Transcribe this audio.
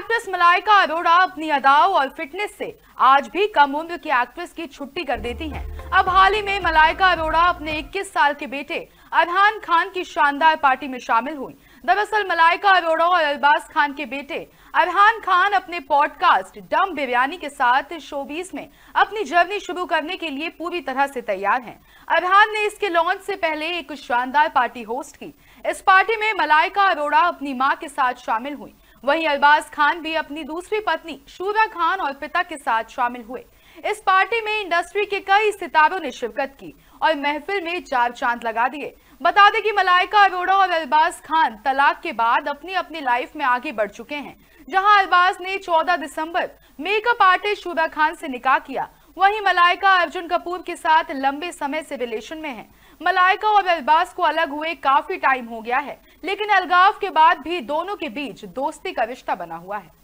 Actress Malaika Arora अपनी अदाओं और fitness से आज भी कम उम्र की एक्ट्रेस की छुट्टी कर देती हैं। अब हाल ही में मलाइका अरोड़ा अपने 21 साल के बेटे अरहान खान की शानदार पार्टी में शामिल हुई दरअसल मलाइका अरोड़ा और अरबाज खान के बेटे अरहान खान अपने पॉडकास्ट डम बिरयानी के साथ शोबीस में अपनी जर्नी शुरू करने के लिए पूरी तरह से तैयार हैं। अरहान ने इसके लॉन्च से पहले एक शानदार पार्टी होस्ट की इस पार्टी में मलाइका अरोड़ा अपनी माँ के साथ शामिल हुई वहीं अलबाज खान भी अपनी दूसरी पत्नी शूरा खान और पिता के साथ शामिल हुए इस पार्टी में इंडस्ट्री के कई सितारों ने शिरकत की और महफिल में चार चांद लगा दिए बता दें कि मलाइका अरोड़ा और अलबाज खान तलाक के बाद अपनी अपनी लाइफ में आगे बढ़ चुके हैं जहां अलबाज ने 14 दिसंबर मेकअप आर्टिस्ट शुभा खान से निकाह किया वहीं मलाइका अर्जुन कपूर के साथ लंबे समय से रिलेशन में हैं। मलाइका और अलबास को अलग हुए काफी टाइम हो गया है लेकिन अलगाव के बाद भी दोनों के बीच दोस्ती का रिश्ता बना हुआ है